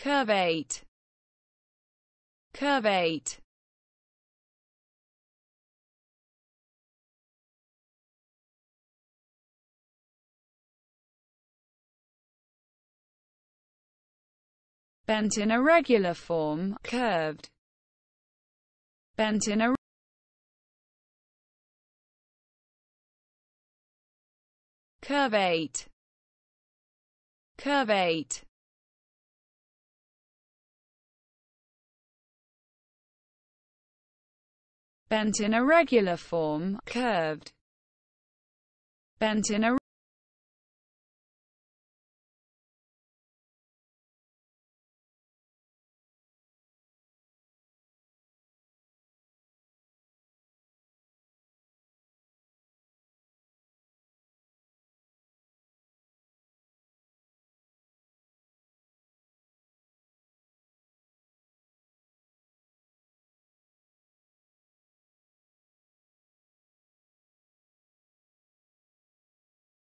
Curve eight. bent in a regular form curved bent in a Curve eight. bent in a regular form, curved, bent in a